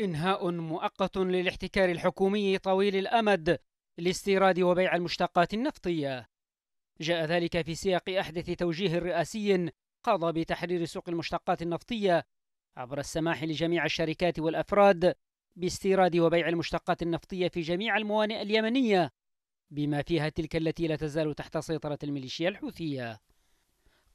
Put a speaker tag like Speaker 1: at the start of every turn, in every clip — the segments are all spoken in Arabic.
Speaker 1: إنهاء مؤقت للاحتكار الحكومي طويل الأمد لاستيراد وبيع المشتقات النفطية جاء ذلك في سياق أحدث توجيه رئاسي قضى بتحرير سوق المشتقات النفطية عبر السماح لجميع الشركات والأفراد باستيراد وبيع المشتقات النفطية في جميع الموانئ اليمنية بما فيها تلك التي لا تزال تحت سيطرة الميليشيا الحوثية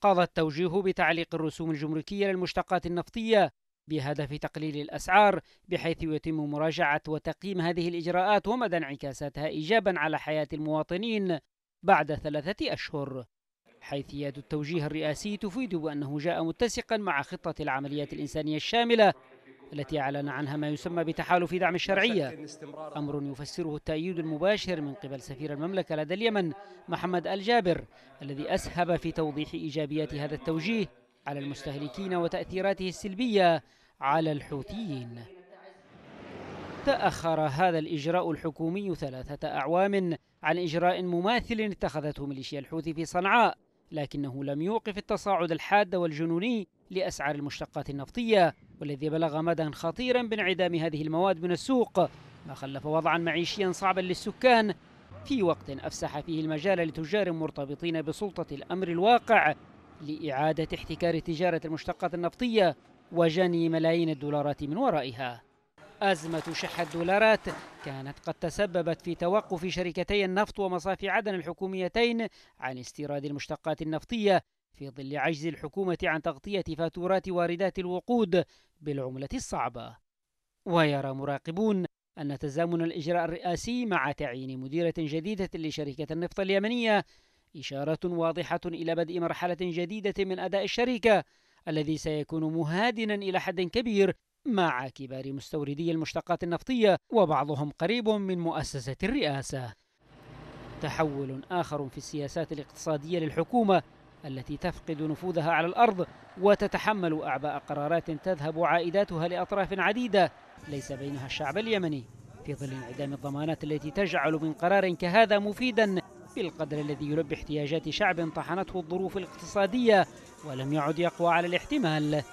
Speaker 1: قضى التوجيه بتعليق الرسوم الجمركية للمشتقات النفطية بهدف تقليل الأسعار بحيث يتم مراجعة وتقييم هذه الإجراءات ومدى انعكاساتها إيجابا على حياة المواطنين بعد ثلاثة أشهر حيث يد التوجيه الرئاسي تفيد بأنه جاء متسقا مع خطة العمليات الإنسانية الشاملة التي أعلن عنها ما يسمى بتحالف دعم الشرعية أمر يفسره التأييد المباشر من قبل سفير المملكة لدى اليمن محمد الجابر الذي أسهب في توضيح إيجابيات هذا التوجيه على المستهلكين وتأثيراته السلبية على الحوثيين تأخر هذا الإجراء الحكومي ثلاثة أعوام عن إجراء مماثل اتخذته ميليشيا الحوثي في صنعاء لكنه لم يوقف التصاعد الحاد والجنوني لأسعار المشتقات النفطية والذي بلغ مدى خطيرا بانعدام هذه المواد من السوق ما خلف وضعا معيشيا صعبا للسكان في وقت أفسح فيه المجال لتجار مرتبطين بسلطة الأمر الواقع لإعادة احتكار تجارة المشتقات النفطية وجني ملايين الدولارات من ورائها أزمة شح الدولارات كانت قد تسببت في توقف شركتي النفط ومصافي عدن الحكوميتين عن استيراد المشتقات النفطية في ظل عجز الحكومة عن تغطية فاتورات واردات الوقود بالعملة الصعبة ويرى مراقبون أن تزامن الإجراء الرئاسي مع تعيين مديرة جديدة لشركة النفط اليمنية إشارة واضحة إلى بدء مرحلة جديدة من أداء الشركة الذي سيكون مهادنا إلى حد كبير مع كبار مستوردي المشتقات النفطية وبعضهم قريب من مؤسسة الرئاسة تحول آخر في السياسات الاقتصادية للحكومة التي تفقد نفوذها على الأرض وتتحمل أعباء قرارات تذهب عائداتها لأطراف عديدة ليس بينها الشعب اليمني في ظل انعدام الضمانات التي تجعل من قرار كهذا مفيدا بالقدر الذي يلبي احتياجات شعب طحنته الظروف الاقتصادية ولم يعد يقوى على الاحتمال